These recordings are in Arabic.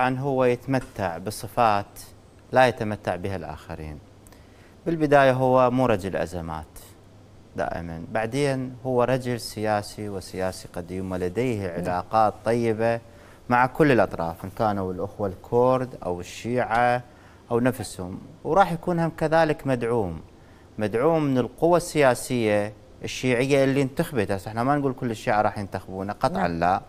طبعا هو يتمتع بصفات لا يتمتع بها الآخرين بالبداية هو مو رجل أزمات دائما بعدين هو رجل سياسي وسياسي قديم ولديه نعم. علاقات طيبة مع كل الأطراف إن كانوا الأخوة الكرد أو الشيعة أو نفسهم وراح يكون هم كذلك مدعوم مدعوم من القوى السياسية الشيعية اللي انتخبت احنا ما نقول كل الشيعة راح ينتخبونه قطعا نعم. لا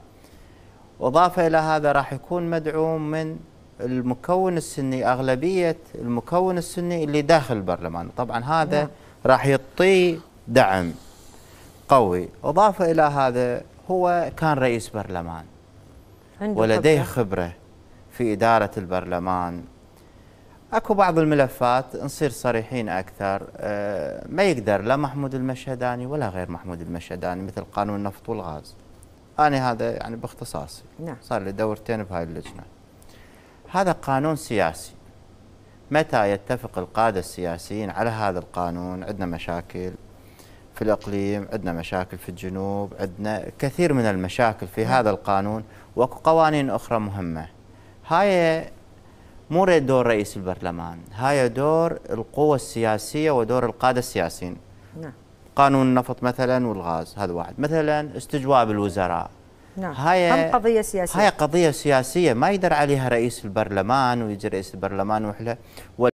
وإضافة إلى هذا راح يكون مدعوم من المكون السني أغلبية المكون السني اللي داخل البرلمان طبعا هذا نعم. راح يعطيه دعم قوي إضافة إلى هذا هو كان رئيس برلمان ولديه خبرة. خبرة في إدارة البرلمان اكو بعض الملفات نصير صريحين اكثر آه، ما يقدر لا محمود المشهداني ولا غير محمود المشهداني مثل قانون النفط والغاز أنا هذا يعني باختصاصي نعم. صار لي دورتين بهاي اللجنة هذا قانون سياسي متى يتفق القادة السياسيين على هذا القانون عندنا مشاكل في الإقليم عندنا مشاكل في الجنوب عندنا كثير من المشاكل في نعم. هذا القانون واكو قوانين أخرى مهمة هاي مو دور رئيس البرلمان هاي دور القوة السياسية ودور القادة السياسيين نعم قانون النفط مثلا والغاز هذا واحد مثلا استجواب الوزراء نعم هاي هم قضيه سياسيه هاي قضيه سياسيه ما يدر عليها رئيس البرلمان ويجي رئيس البرلمان وحده